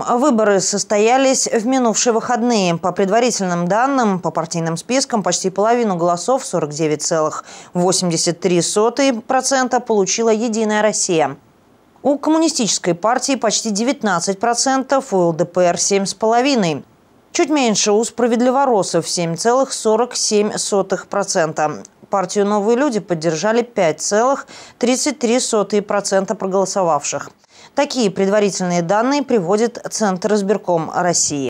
Выборы состоялись в минувшие выходные. По предварительным данным, по партийным спискам почти половину голосов, 49,83%, получила «Единая Россия». У коммунистической партии почти 19%, у ЛДПР 7,5%. Чуть меньше у справедливоросов 7,47%. Партию «Новые люди» поддержали 5,33% проголосовавших. Такие предварительные данные приводит Центр избирком России.